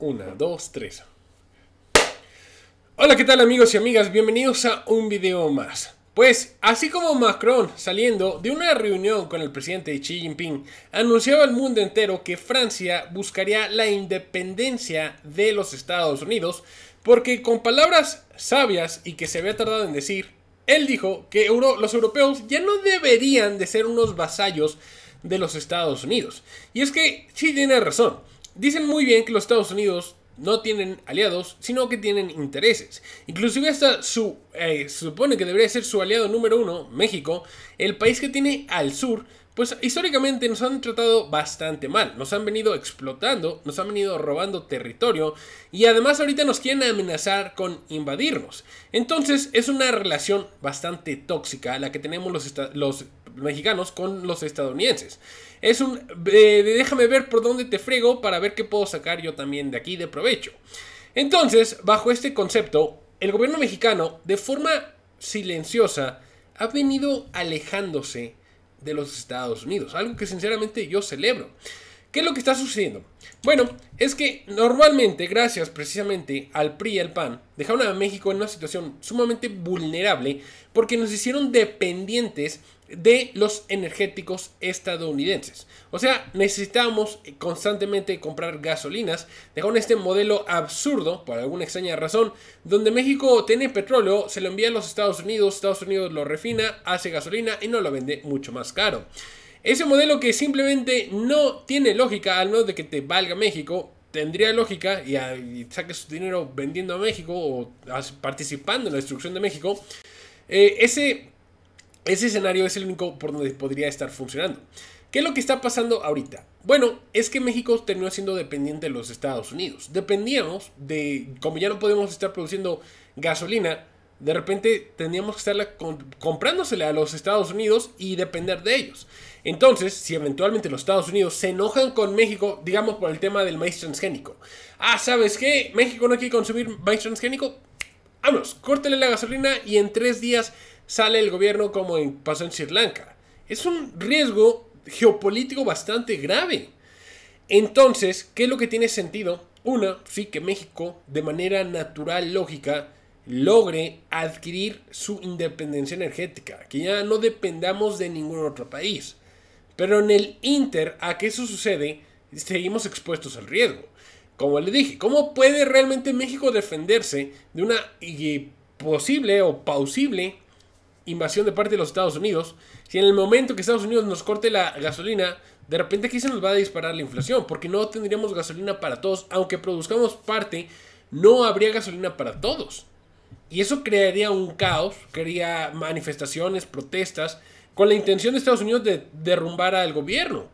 Una, dos, tres. Hola, ¿qué tal amigos y amigas? Bienvenidos a un video más. Pues, así como Macron, saliendo de una reunión con el presidente Xi Jinping, anunciaba al mundo entero que Francia buscaría la independencia de los Estados Unidos, porque con palabras sabias y que se había tardado en decir, él dijo que los europeos ya no deberían de ser unos vasallos de los Estados Unidos. Y es que Xi tiene razón. Dicen muy bien que los Estados Unidos no tienen aliados, sino que tienen intereses. Inclusive hasta su, eh, se supone que debería ser su aliado número uno, México, el país que tiene al sur, pues históricamente nos han tratado bastante mal, nos han venido explotando, nos han venido robando territorio y además ahorita nos quieren amenazar con invadirnos. Entonces es una relación bastante tóxica la que tenemos los, los mexicanos con los estadounidenses. Es un... Eh, déjame ver por dónde te frego para ver qué puedo sacar yo también de aquí de provecho. Entonces, bajo este concepto, el gobierno mexicano, de forma silenciosa, ha venido alejándose de los Estados Unidos, algo que sinceramente yo celebro. ¿Qué es lo que está sucediendo? Bueno, es que normalmente, gracias precisamente al PRI y al PAN, dejaron a México en una situación sumamente vulnerable porque nos hicieron dependientes de los energéticos estadounidenses. O sea, necesitamos constantemente comprar gasolinas, con este modelo absurdo, por alguna extraña razón, donde México tiene petróleo, se lo envía a los Estados Unidos, Estados Unidos lo refina, hace gasolina y no lo vende mucho más caro. Ese modelo que simplemente no tiene lógica, al menos de que te valga México, tendría lógica y, ah, saques su dinero vendiendo a México o participando en la destrucción de México. Eh, ese ese escenario es el único por donde podría estar funcionando. ¿Qué es lo que está pasando ahorita? Bueno, es que México terminó siendo dependiente de los Estados Unidos. Dependíamos de, como ya no podemos estar produciendo gasolina, de repente tendríamos que estarla comprándosela a los Estados Unidos y depender de ellos. Entonces, si eventualmente los Estados Unidos se enojan con México, digamos por el tema del maíz transgénico. Ah, ¿sabes qué? México no quiere consumir maíz transgénico. Vámonos, Córtele la gasolina y en tres días sale el gobierno como pasó en Sri Lanka. Es un riesgo geopolítico bastante grave. Entonces, ¿qué es lo que tiene sentido? Una, sí que México, de manera natural, lógica, logre adquirir su independencia energética, que ya no dependamos de ningún otro país. Pero en el Inter, a que eso sucede, seguimos expuestos al riesgo. Como le dije, ¿cómo puede realmente México defenderse de una eh, posible o pausible invasión de parte de los Estados Unidos, si en el momento que Estados Unidos nos corte la gasolina, de repente aquí se nos va a disparar la inflación, porque no tendríamos gasolina para todos, aunque produzcamos parte, no habría gasolina para todos. Y eso crearía un caos, crearía manifestaciones, protestas, con la intención de Estados Unidos de derrumbar al gobierno.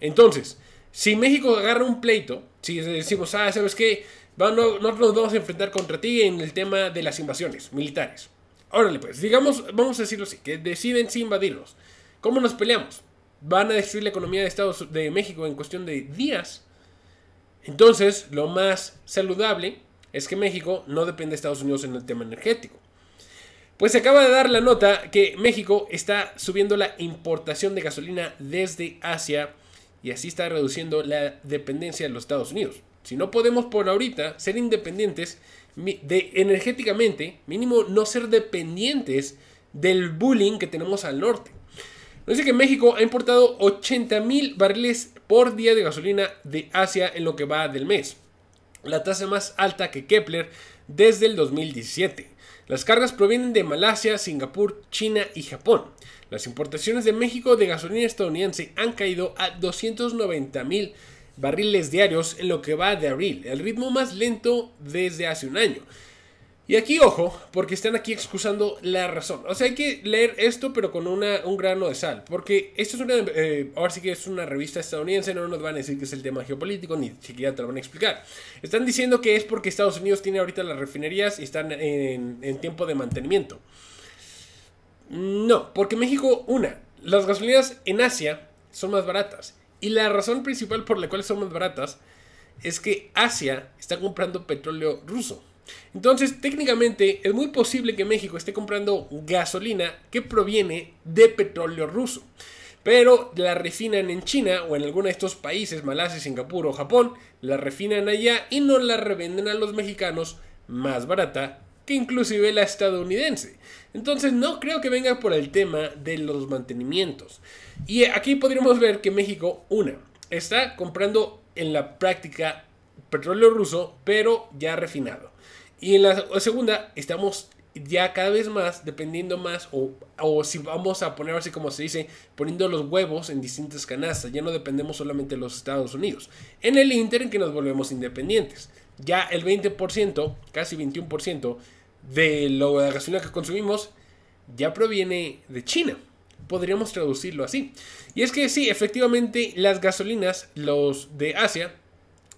Entonces, si México agarra un pleito, si decimos, ah, ¿sabes qué? No nosotros nos vamos a enfrentar contra ti en el tema de las invasiones militares. Órale, pues, digamos, vamos a decirlo así, que deciden sí invadirnos. ¿Cómo nos peleamos? Van a destruir la economía de Estados de México en cuestión de días. Entonces, lo más saludable es que México no depende de Estados Unidos en el tema energético. Pues se acaba de dar la nota que México está subiendo la importación de gasolina desde Asia y así está reduciendo la dependencia de los Estados Unidos si no podemos por ahorita ser independientes de, energéticamente, mínimo no ser dependientes del bullying que tenemos al norte. dice que México ha importado 80 mil barriles por día de gasolina de Asia en lo que va del mes, la tasa más alta que Kepler desde el 2017. Las cargas provienen de Malasia, Singapur, China y Japón. Las importaciones de México de gasolina estadounidense han caído a 290 mil barriles diarios en lo que va de abril, el ritmo más lento desde hace un año. Y aquí, ojo, porque están aquí excusando la razón. O sea, hay que leer esto, pero con una, un grano de sal. Porque esto es una. Eh, ahora sí que es una revista estadounidense, no nos van a decir que es el tema geopolítico, ni siquiera te lo van a explicar. Están diciendo que es porque Estados Unidos tiene ahorita las refinerías y están en, tiempo de mantenimiento. No, porque México, una, las gasolinas en Asia son más baratas. Y la razón principal por la cual son más baratas es que Asia está comprando petróleo ruso. Entonces, técnicamente es muy posible que México esté comprando gasolina que proviene de petróleo ruso, pero la refinan en China o en alguno de estos países, Malasia, Singapur o Japón, la refinan allá y no la revenden a los mexicanos más barata que inclusive la estadounidense. Entonces no creo que venga por el tema de los mantenimientos. Y aquí podríamos ver que México, una, está comprando en la práctica petróleo ruso, pero ya refinado. Y en la segunda, estamos ya cada vez más dependiendo más o, o, si vamos a poner así como se dice, poniendo los huevos en distintas canastas, ya no dependemos solamente de los Estados Unidos. En el Inter en que nos volvemos independientes, ya el 20%, casi 21% de la gasolina que consumimos ya proviene de China. Podríamos traducirlo así. Y es que sí, efectivamente las gasolinas, los de Asia,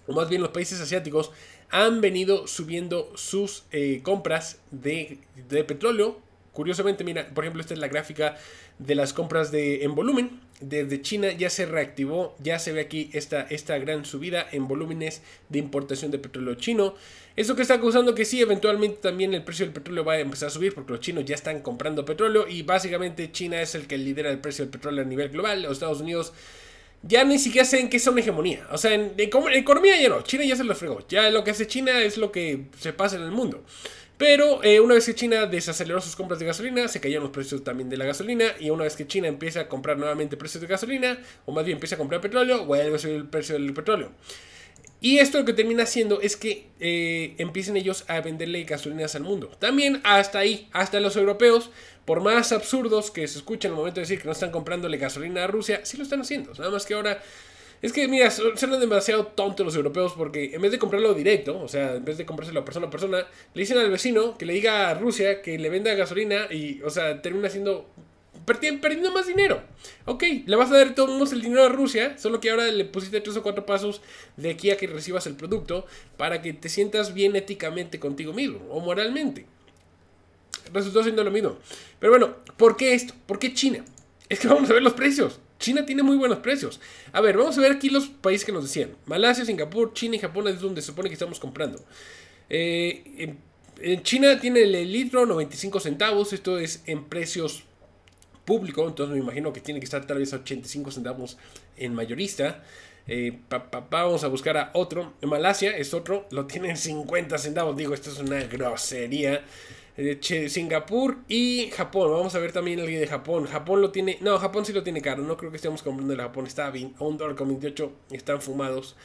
o más bien los países asiáticos, han venido subiendo sus eh, compras de, de petróleo. Curiosamente, mira, por ejemplo, esta es la gráfica de las compras de, en volumen desde China ya se reactivó, ya se ve aquí esta, esta gran subida en volúmenes de importación de petróleo chino. Eso que está causando que sí, eventualmente también el precio del petróleo va a empezar a subir porque los chinos ya están comprando petróleo y básicamente China es el que lidera el precio del petróleo a nivel global. Los Estados Unidos ya ni siquiera saben qué una hegemonía. O sea, en, en economía ya no, China ya se lo fregó. Ya lo que hace China es lo que se pasa en el mundo. Pero eh, una vez que China desaceleró sus compras de gasolina, se cayeron los precios también de la gasolina. Y una vez que China empieza a comprar nuevamente precios de gasolina, o más bien empieza a comprar petróleo, vuelve a subir el precio del petróleo. Y esto lo que termina haciendo es que eh, empiecen ellos a venderle gasolinas al mundo. También hasta ahí, hasta los europeos, por más absurdos que se escuchen al momento de decir que no están comprándole gasolina a Rusia, sí lo están haciendo. Nada más que ahora es que, mira, son demasiado tontos los europeos porque en vez de comprarlo directo, o sea, en vez de comprárselo persona a persona, le dicen al vecino que le diga a Rusia que le venda gasolina y, o sea, termina siendo perdiendo más dinero. Ok, le vas a dar todo el dinero a Rusia, solo que ahora le pusiste tres o cuatro pasos de aquí a que recibas el producto para que te sientas bien éticamente contigo mismo o moralmente. Resultó siendo lo mismo. Pero bueno, ¿por qué esto? ¿Por qué China? Es que vamos a ver los precios. China tiene muy buenos precios. A ver, vamos a ver aquí los países que nos decían. Malasia, Singapur, China y Japón es donde se supone que estamos comprando. Eh, en, China tiene el litro 95 centavos. Esto es en precios públicos. Entonces me imagino que tiene que estar tal vez a 85 centavos en mayorista. Eh, vamos a buscar a otro. En Malasia es otro. Lo tienen 50 centavos. Digo, esto es una grosería. Eh, Singapur y Japón. Vamos a ver también el de Japón. Japón lo tiene. No, Japón sí lo tiene caro. No creo que estemos comprando el Japón. Está a 28, Están fumados.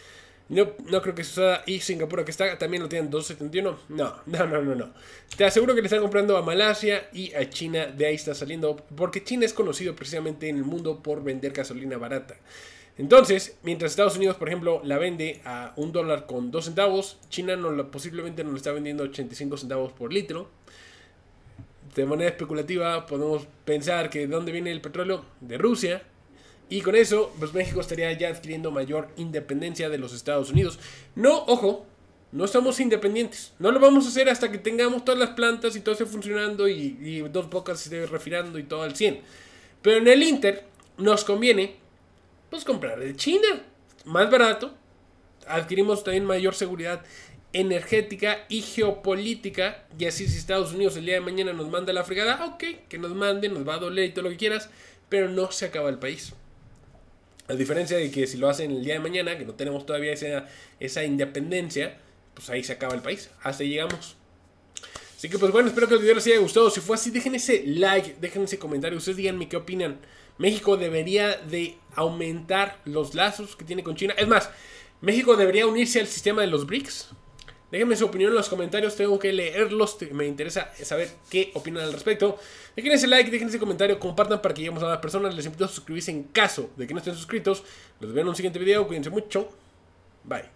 No, no creo que se usada. Y Singapur, que está, también lo tienen 2.71. No, no, no, no, no. Te aseguro que le están comprando a Malasia y a China. De ahí está saliendo. Porque China es conocido precisamente en el mundo por vender gasolina barata. Entonces, mientras Estados Unidos, por ejemplo, la vende a un dólar con 2 centavos, China no, posiblemente no la está vendiendo 85 centavos por litro. Este, de manera especulativa podemos pensar que de dónde viene el petróleo, de Rusia. Y con eso, pues México estaría ya adquiriendo mayor independencia de los Estados Unidos. No, ojo, no estamos independientes. No lo vamos a hacer hasta que tengamos todas las plantas y todo esté funcionando y, dos bocas se esté refinando y todo al 100. Pero en el Inter nos conviene, pues comprar de China. Más barato. Adquirimos también mayor seguridad energética y geopolítica. Y así si Estados Unidos el día de mañana nos manda la fregada, ok, que nos mande, nos va a doler y todo lo que quieras, pero no se acaba el país. A diferencia de que si lo hacen el día de mañana, que no tenemos todavía esa, esa independencia, pues ahí se acaba el país. Así llegamos. Así que pues bueno, espero que el video les haya gustado. Si fue así, dejen ese like, dejen ese comentario. Ustedes díganme qué opinan. México debería de aumentar los lazos que tiene con China. Es más, México debería unirse al sistema de los BRICS. Déjenme su opinión en los comentarios, tengo que leerlos, me interesa saber qué opinan al respecto. Dejen ese like, dejen ese comentario, compartan para que lleguemos a más personas. Les invito a suscribirse en caso de que no estén suscritos. Los veo en un siguiente video, cuídense mucho. Bye.